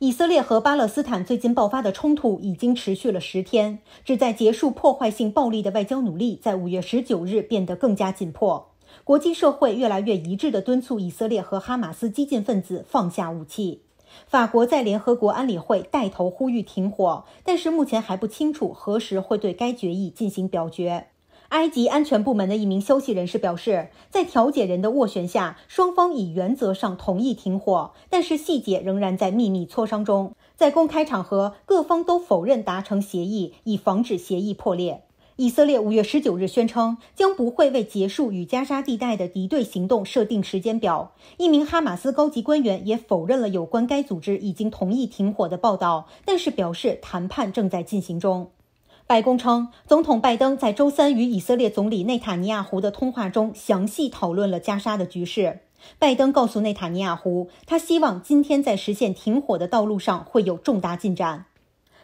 以色列和巴勒斯坦最近爆发的冲突已经持续了十天，旨在结束破坏性暴力的外交努力在五月十九日变得更加紧迫。国际社会越来越一致地敦促以色列和哈马斯激进分子放下武器。法国在联合国安理会带头呼吁停火，但是目前还不清楚何时会对该决议进行表决。埃及安全部门的一名消息人士表示，在调解人的斡旋下，双方已原则上同意停火，但是细节仍然在秘密磋商中。在公开场合，各方都否认达成协议，以防止协议破裂。以色列五月十九日宣称，将不会为结束与加沙地带的敌对行动设定时间表。一名哈马斯高级官员也否认了有关该组织已经同意停火的报道，但是表示谈判正在进行中。白宫称，总统拜登在周三与以色列总理内塔尼亚胡的通话中详细讨论了加沙的局势。拜登告诉内塔尼亚胡，他希望今天在实现停火的道路上会有重大进展。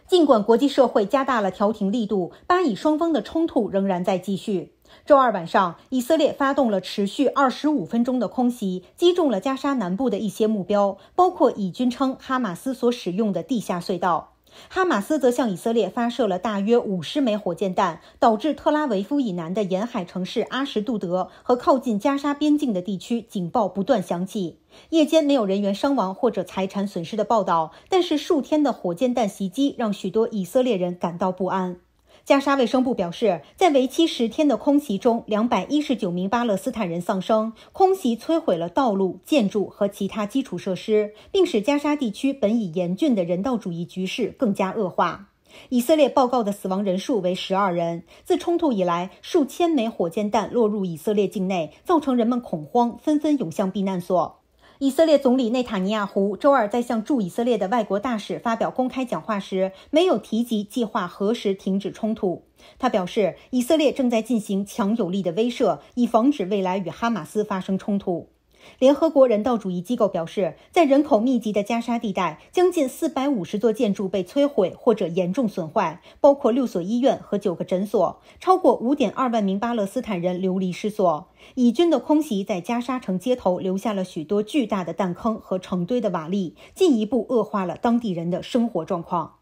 尽管国际社会加大了调停力度，巴以双方的冲突仍然在继续。周二晚上，以色列发动了持续二十五分钟的空袭，击中了加沙南部的一些目标，包括以军称哈马斯所使用的地下隧道。哈马斯则向以色列发射了大约五十枚火箭弹，导致特拉维夫以南的沿海城市阿什杜德和靠近加沙边境的地区警报不断响起。夜间没有人员伤亡或者财产损失的报道，但是数天的火箭弹袭击让许多以色列人感到不安。加沙卫生部表示，在为期十天的空袭中，两百一十九名巴勒斯坦人丧生。空袭摧毁了道路、建筑和其他基础设施，并使加沙地区本已严峻的人道主义局势更加恶化。以色列报告的死亡人数为十二人。自冲突以来，数千枚火箭弹落入以色列境内，造成人们恐慌，纷纷涌向避难所。以色列总理内塔尼亚胡周二在向驻以色列的外国大使发表公开讲话时，没有提及计划何时停止冲突。他表示，以色列正在进行强有力的威慑，以防止未来与哈马斯发生冲突。联合国人道主义机构表示，在人口密集的加沙地带，将近450座建筑被摧毁或者严重损坏，包括六所医院和九个诊所，超过5.2万名巴勒斯坦人流离失所。以军的空袭在加沙城街头留下了许多巨大的弹坑和成堆的瓦砾，进一步恶化了当地人的生活状况。